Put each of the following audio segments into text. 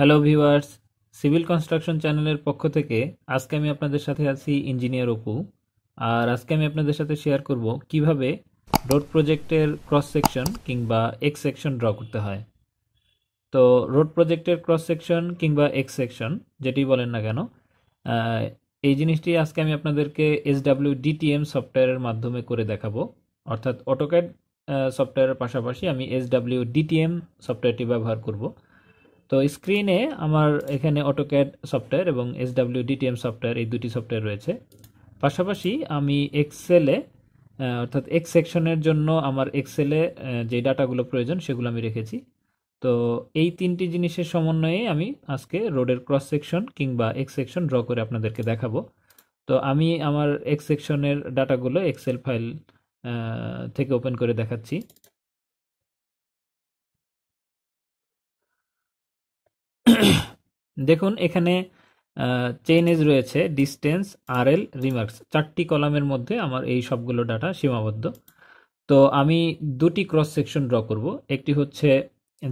hello viewers civil construction চ্যানেলের পক্ষ থেকে আজকে আমি আপনাদের সাথে আছি ইঞ্জিনিয়ার অপু আর আজকে আমি আপনাদের সাথে শেয়ার করব কিভাবে রোড প্রজেক্টের ক্রস সেকশন কিংবা এক্স সেকশন ড্র করতে হয় তো রোড প্রজেক্টের ক্রস সেকশন কিংবা এক্স সেকশন যেটি বলেন না কেন এই জিনিসটি আজকে আমি আপনাদেরকে এসডাব্লিউ ডিটিএম সফটওয়্যারের মাধ্যমে করে দেখাবো অর্থাৎ অটোক্যাড সফটওয়্যারের পাশাপাশি আমি এসডাব্লিউ ডিটিএম সফটওয়্যারটি ব্যবহার করবো তো স্ক্রিনে আমার এখানে অটোক্যাড সফটওয়্যার এবং এস ডাব্লিউ ডিটিএম সফটওয়্যার এই দুটি সফটওয়্যার রয়েছে পাশাপাশি আমি এক্সেলে অর্থাৎ এক্স সেকশনের জন্য আমার এক্সেলে যে ডাটাগুলো প্রয়োজন সেগুলো আমি রেখেছি তো এই তিনটি জিনিসের সমন্বয়ে আমি আজকে রোডের ক্রস সেকশন কিংবা এক্স সেকশন ড্র করে আপনাদেরকে দেখাবো তো আমি আমার এক্স সেকশনের ডাটাগুলো এক্সেল ফাইল থেকে ওপেন করে দেখাচ্ছি দেখুন এখানে চেইন এজ রয়েছে ডিস্টেন্স আর এল রিমার্কস চারটি কলামের মধ্যে আমার এই সবগুলো ডাটা সীমাবদ্ধ তো আমি দুটি ক্রস সেকশন ড্র করব একটি হচ্ছে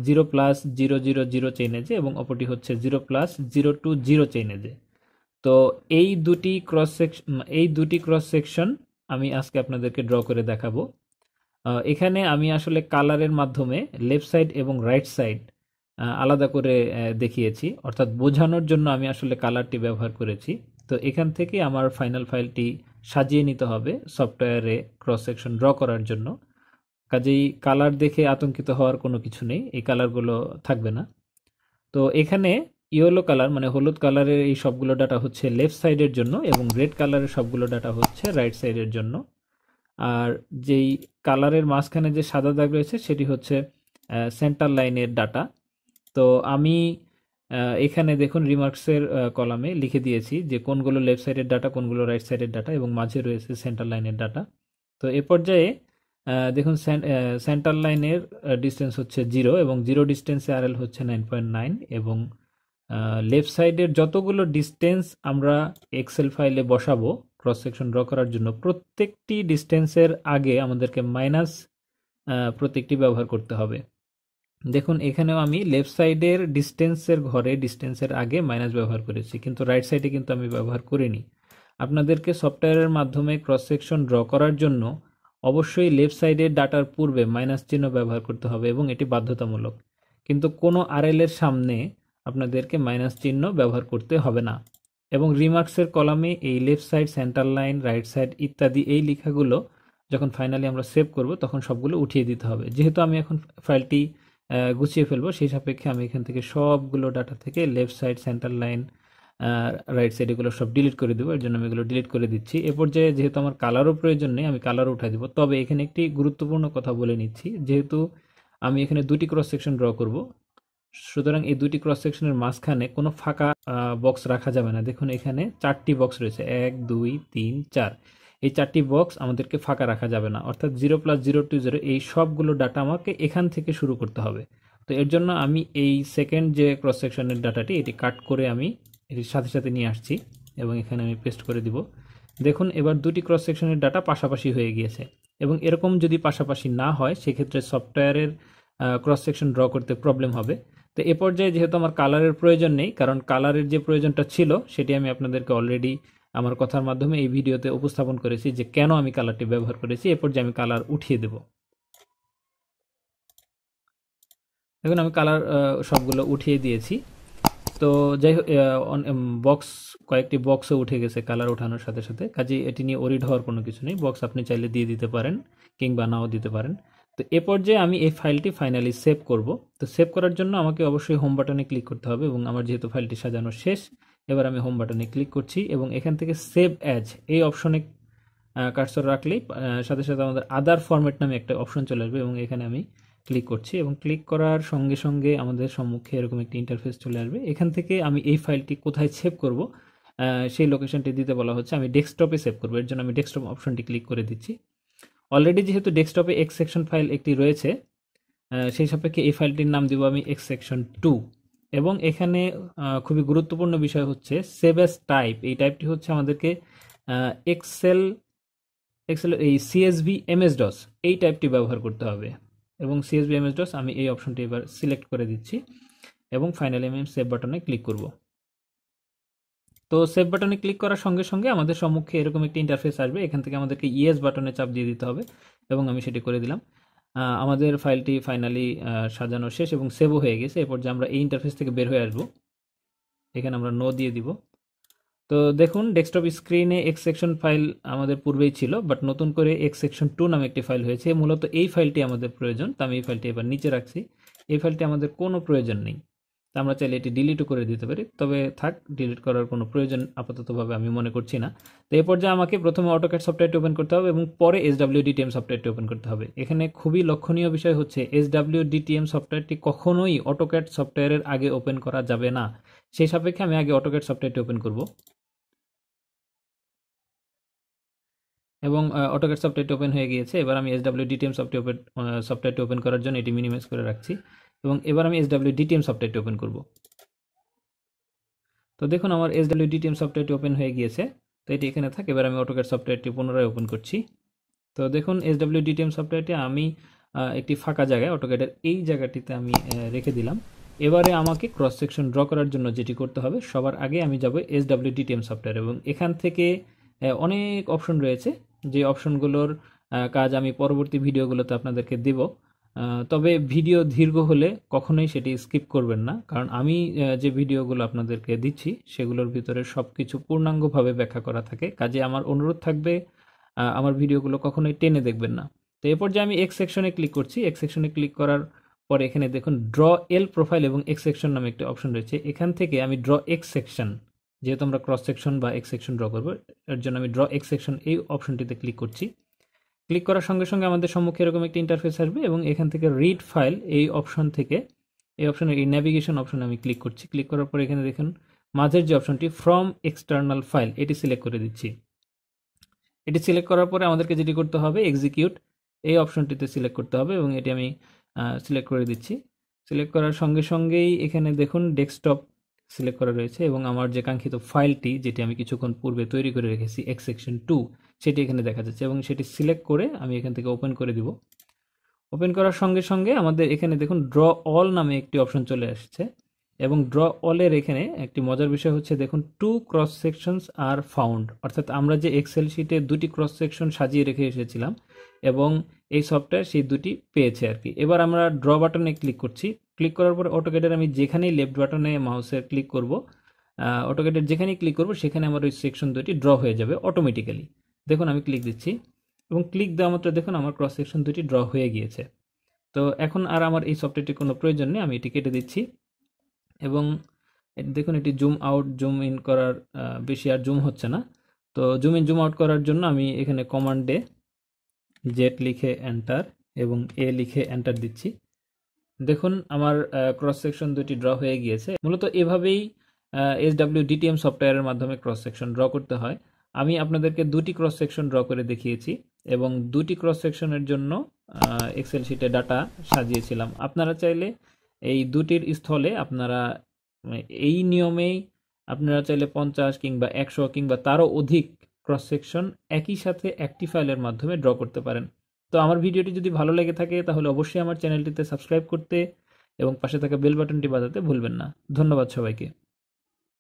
zero plus zero zero zero চেইন এজে এবং অপরটি হচ্ছে zero plus zero two zero চেইন এজে তো এই দুটি ক্রস সেকশন এই দুটি ক্রস সেকশন আমি আজকে আপনাদেরকে ড্র করে দেখাবো এখানে আমি আসলে কালারের মাধ্যমে লেফট সাইড এবং রাইট সাইড আলাদা করে দেখিয়েছি অর্থাৎ বোঝানোর জন্য আমি আসলে কালারটি ব্যবহার করেছি তো এখান থেকে আমার ফাইনাল ফাইলটি সাজিয়ে নিতে হবে সফটওয়্যারে ক্রস সেকশন ড্র করার জন্য কাজেই কালার দেখে আতঙ্কিত হওয়ার কোনো কিছু নেই এই কালারগুলো থাকবে না তো এখানে ইয়েলো কালার মানে হলুদ কালারের এই সবগুলো ডাটা হচ্ছে লেফট সাইডের জন্য এবং রেড কালারের সবগুলো ডাটা হচ্ছে রাইট সাইডের জন্য আর যেই কালারের মাঝখানে যে সাদা দাগ রয়েছে সেটি হচ্ছে সেন্টার লাইনের ডাটা তো আমি এখানে দেখুন রিমার্কসের কলামে লিখে দিয়েছি যে কোনগুলো লেফট সাইডের ডাটা কোনগুলো রাইট সাইডের ডাটা এবং মাঝে রয়েছে সেন্টার লাইনের ডাটা তো এ পর্যায়ে দেখুন সেন্টার লাইনের ডিস্টেন্স হচ্ছে জিরো এবং জিরো ডিস্টেন্সে আর এল হচ্ছে নাইন পয়েন্ট নাইন এবং লেফট সাইডের যতগুলো ডিস্টেন্স আমরা এক্সেল ফাইলে বসাবো ক্রস সেকশন ড্র করার জন্য প্রত্যেকটি ডিস্টেন্সের আগে আমাদেরকে মাইনাস প্রত্যেকটি ব্যবহার করতে হবে দেখুন এখানেও আমি লেফট সাইডের ডিস্টেন্সের ঘরে ডিস্টেন্সের আগে মাইনাস ব্যবহার করেছি কিন্তু রাইট সাইডে কিন্তু আমি ব্যবহার করিনি আপনাদেরকে সফটওয়্যারের মাধ্যমে ক্রস সেকশন ড্র করার জন্য অবশ্যই লেফট সাইডের ডাটার পূর্বে মাইনাস চিহ্ন ব্যবহার করতে হবে এবং এটি বাধ্যতামূলক কিন্তু কোনো আরএলের সামনে আপনাদেরকে মাইনাস চিহ্ন ব্যবহার করতে হবে না এবং রিমার্কসের কলামে এই left side centre line right side ইত্যাদি এই লেখাগুলো যখন ফাইনালি আমরা সেভ করব তখন সবগুলো উঠিয়ে দিতে হবে যেহেতু আমি এখন ফাইলটি গুছিয়ে ফেলবো সেই সাপেক্ষে আমি এখান থেকে সবগুলো ডাটা থেকে left side centre line right side এগুলো সব ডিলিট করে দেবো এর জন্য আমি এগুলো ডিলিট করে দিচ্ছি এ পর্যায়ে যেহেতু আমার কালারও প্রয়োজন নেই আমি কালারও উঠাই দেবো তবে এখানে একটি গুরুত্বপূর্ণ কথা বলে নিচ্ছি যেহেতু আমি এখানে দুটি ক্রস সেকশন ড্র করব সুতরাং এই দুটি ক্রস সেকশনের মাঝখানে কোনো ফাঁকা বক্স রাখা যাবে না দেখুন এখানে চারটি বক্স রয়েছে এক দুই তিন চার এই চারটি বক্স আমাদেরকে ফাঁকা রাখা যাবে না অর্থাৎ zero plus zero two zero এই সবগুলো ডাটা আমাকে এখান থেকে শুরু করতে হবে তো এর জন্য আমি এই সেকেন্ড যে ক্রস সেকশনের ডাটাটি এটি কাট করে আমি এটির সাথে সাথে নিয়ে আসছি এবং এখানে আমি পেস্ট করে দিব দেখুন এবার দুটি ক্রস সেকশনের ডাটা পাশাপাশি হয়ে গিয়েছে এবং এরকম যদি পাশাপাশি না হয় সেক্ষেত্রে সফটওয়্যারের ক্রস সেকশন ড্র করতে প্রবলেম হবে তো এ পর্যায়ে যেহেতু আমার কালারের প্রয়োজন নেই কারণ কালারের যে প্রয়োজনটা ছিল সেটি আমি আপনাদেরকে অলরেডি আমার কথার মাধ্যমে এই ভিডিওতে উপস্থাপন করেছি যে কেন আমি কালারটি ব্যবহার করেছি এরপর যে আমি কালার উঠিয়ে দেব দেখুন আমি কালার সবগুলো উঠিয়ে দিয়েছি তো যাই বক্স কয়েকটি বক্সও উঠে গেছে কালার ওঠানোর সাথে সাথে কাজে এটি নিয়ে ওরিড হওয়ার কোনো কিছু নেই বক্স আপনি চাইলে দিয়ে দিতে পারেন কিংবা নাও দিতে পারেন তো এ পর্যায়ে আমি এই ফাইলটি ফাইনালি সেভ করব তো সেভ করার জন্য আমাকে অবশ্যই হোম বাটনে ক্লিক করতে হবে এবং আমার যেহেতু ফাইলটি সাজানো শেষ এবার আমি হোম বাটনে ক্লিক করছি এবং এখান থেকে সেভ অ্যাজ এই অপশনে কার্সর রাখলেই সাথে সাথে আমাদের আদার ফরম্যাট নামে একটা অপশন চলে আসবে এবং এখানে আমি ক্লিক করছি এবং ক্লিক করার সঙ্গে সঙ্গে আমাদের সম্মুখে এরকম একটি ইন্টারফেস চলে আসবে এখান থেকে আমি এই ফাইলটি কোথায় সেভ করব সেই লোকেশনটি দিতে বলা হচ্ছে আমি ডেস্কটপে সেভ করবো এর জন্য আমি ডেস্কটপ অপশনটি ক্লিক করে দিচ্ছি অলরেডি যেহেতু ডেস্কটপে এক্স সেকশন ফাইল একটি রয়েছে সেই সাপেক্ষে এই ফাইলটির নাম দিব আমি এক্স সেকশন টু এবং এখানে খুবই গুরুত্বপূর্ণ বিষয় হচ্ছে সেভ টাইপ এই টাইপটি হচ্ছে আমাদেরকে এক্সেল এক্সেল এই সিএসবি এমএস ডস এই টাইপটি ব্যবহার করতে হবে এবং সিএসবি এমএস ডস আমি এই অপশনটি এবার সিলেক্ট করে দিচ্ছি এবং ফাইনালি আমি সেভ বাটনে ক্লিক করব তো সেভ বাটনে ক্লিক করার সঙ্গে সঙ্গে আমাদের সম্মুখে এরকম একটি ইন্টারফেস আসবে এখান থেকে আমাদেরকে ইয়েস বাটনে চাপ দিয়ে দিতে হবে এবং আমি সেটি করে দিলাম আমাদের ফাইলটি ফাইনালি সাজানো শেষ এবং সেভও হয়ে গেছে এরপর যে আমরা এই ইন্টারফেস থেকে বের হয়ে আসবো এখানে আমরা নো দিয়ে দিব তো দেখুন ডেস্কটপ স্ক্রিনে এক্স সেকশন ফাইল আমাদের পূর্বেই ছিল বাট নতুন করে এক্স সেকশন টু নামে একটি ফাইল হয়েছে মূলত এই ফাইলটি আমাদের প্রয়োজন তো আমি এই ফাইলটি এবার নিচে রাখছি এই ফাইলটি আমাদের কোনো প্রয়োজন নেই তা আমরা চাইলে এটি ডিলিটও করে দিতে পারি তবে থাক ডিলিট করার কোনো প্রয়োজন আপাততভাবে আমি মনে করছি না তো এই পর্যায়ে আমাকে প্রথমে অটোক্যাট সফটওয়্যারটি ওপেন করতে হবে এবং পরে এস ডাব্লিউ টিএম সফটওয়্যারটি ওপেন করতে হবে এখানে খুবই লক্ষণীয় বিষয় হচ্ছে এস ডাব্লিউ টিএম সফটওয়্যারটি কখনোই অটোক্যাট সফটওয়্যারের আগে ওপেন করা যাবে না সেই সাপেক্ষে আমি আগে অটোক্যাট সফটওয়্যারটি ওপেন করব এবং অটোক্যাট সফটওয়্যারটি ওপেন হয়ে গিয়েছে এবার আমি এস ডাব্লিউ টিএম সফটওয়্যার সফটওয়্যারটি ওপেন করার জন্য এটি মিনিমাইজ করে রাখছি এবং এবার আমি এসডাব্লিউ ডিটিএম সফটওয়্যারটি ওপেন করব তো দেখুন আমার এসডাব্লিউ ডিটিএম সফটওয়্যারটি ওপেন হয়ে গিয়েছে তো এটি এখানে থাকে এবার আমি অটোকেট সফটওয়্যারটি পুনরায় ওপেন করছি তো দেখুন এসডাব্লিউ ডিটিএম সফটওয়্যারটি আমি একটি ফাঁকা জায়গায় অটোকেটের এই জায়গাটিতে আমি রেখে দিলাম এবারে আমাকে ক্রস সেকশন ড্র করার জন্য যেটি করতে হবে সবার আগে আমি যাব এসডাব্লিউ ডিটিএম সফটওয়্যার এবং এখান থেকে অনেক অপশন রয়েছে যে অপশনগুলোর কাজ আমি পরবর্তী ভিডিওগুলোতে আপনাদেরকে দেব তবে ভিডিও দীর্ঘ হলে কখনোই সেটি স্কিপ করবেন না কারণ আমি যে ভিডিওগুলো আপনাদেরকে দিচ্ছি সেগুলোর ভিতরে সব কিছু পূর্ণাঙ্গভাবে ব্যাখ্যা করা থাকে কাজে আমার অনুরোধ থাকবে আমার ভিডিওগুলো কখনোই টেনে দেখবেন না তো এরপর যে আমি এক্স সেকশনে ক্লিক করছি এক্স সেকশনে ক্লিক করার পরে এখানে দেখুন ড্র এল প্রোফাইল এবং এক্স সেকশন নামে একটি অপশন রয়েছে এখান থেকে আমি ড্র এক্স সেকশন যেহেতু আমরা ক্রস সেকশন বা এক্স সেকশন ড্র করবো এর জন্য আমি ড্র এক্স সেকশন এই অপশনটিতে ক্লিক করছি ক্লিক করার সঙ্গে সঙ্গে আমাদের সম্মুখে এরকম একটি ইন্টারফেস আসবে এবং এখান থেকে রিড ফাইল এই অপশন থেকে এই অপশনের এই ন্যাভিগেশন অপশন আমি ক্লিক করছি ক্লিক করার পর এখানে দেখুন মাঝের যে অপশনটি ফ্রম এক্সটার্নাল ফাইল এটি সিলেক্ট করে দিচ্ছি এটি সিলেক্ট করার পরে আমাদেরকে যেটি করতে হবে এক্সিকিউট এই অপশনটিতে সিলেক্ট করতে হবে এবং এটি আমি সিলেক্ট করে দিচ্ছি সিলেক্ট করার সঙ্গে সঙ্গেই এখানে দেখুন ডেস্কটপ সিলেক্ট করা রয়েছে এবং আমার যে কাঙ্ক্ষিত ফাইলটি যেটি আমি কিছুক্ষণ পূর্বে তৈরি করে রেখেছি এক্স সেকশন টু সেটি এখানে দেখা যাচ্ছে এবং সেটি সিলেক্ট করে আমি এখান থেকে ওপেন করে দিব ওপেন করার সঙ্গে সঙ্গে আমাদের এখানে দেখুন ড্র অল নামে একটি অপশন চলে আসছে এবং ড্র অলের এখানে একটি মজার বিষয় হচ্ছে দেখুন two cross sections are found অর্থাৎ আমরা যে এক্সেল শিটে দুটি ক্রস সেকশন সাজিয়ে রেখে এসেছিলাম এবং এই সফটওয়্যার সেই দুটি পেয়েছে আর কি এবার আমরা ড্র বাটনে ক্লিক করছি ক্লিক করার পর অটোকেটের আমি যেখানেই লেফট বাটনে মাউসের ক্লিক করব অটোকেটের যেখানেই ক্লিক করব সেখানে আমার ওই সেকশন দুটি ড্র হয়ে যাবে অটোমেটিক্যালি দেখুন আমি ক্লিক দিচ্ছি এবং ক্লিক দেওয়া মাত্র দেখুন আমার ক্রস সেকশন দুটি ড্র হয়ে গিয়েছে তো এখন আর আমার এই সফটওয়্যারটির কোনো প্রয়োজন নেই আমি এটি কেটে দিচ্ছি এবং দেখুন এটি জুম আউট জুম ইন করার বেশি আর জুম হচ্ছে না তো জুম ইন জুম আউট করার জন্য আমি এখানে কমান্ডে জেট লিখে এন্টার এবং এ লিখে এন্টার দিচ্ছি দেখুন আমার ক্রস সেকশন দুটি ড্র হয়ে গিয়েছে মূলত এভাবেই এস ডাব্লিউ ডিটিএম সফটওয়্যারের মাধ্যমে ক্রস সেকশন ড্র করতে হয় আমি আপনাদেরকে দুটি ক্রস সেকশন ড্র করে দেখিয়েছি এবং দুটি ক্রস সেকশনের জন্য এক্সেল শিটে ডাটা সাজিয়েছিলাম আপনারা চাইলে এই দুটির স্থলে আপনারা মানে এই নিয়মেই আপনারা চাইলে পঞ্চাশ কিংবা একশো কিংবা তারও অধিক ক্রস সেকশন একই সাথে একটি ফাইলের মাধ্যমে ড্র করতে পারেন তো আমার ভিডিওটি যদি ভালো লেগে থাকে তাহলে অবশ্যই আমার চ্যানেলটিতে সাবস্ক্রাইব করতে এবং পাশে থাকা বেল বাটনটি বাজাতে ভুলবেন না ধন্যবাদ সবাইকে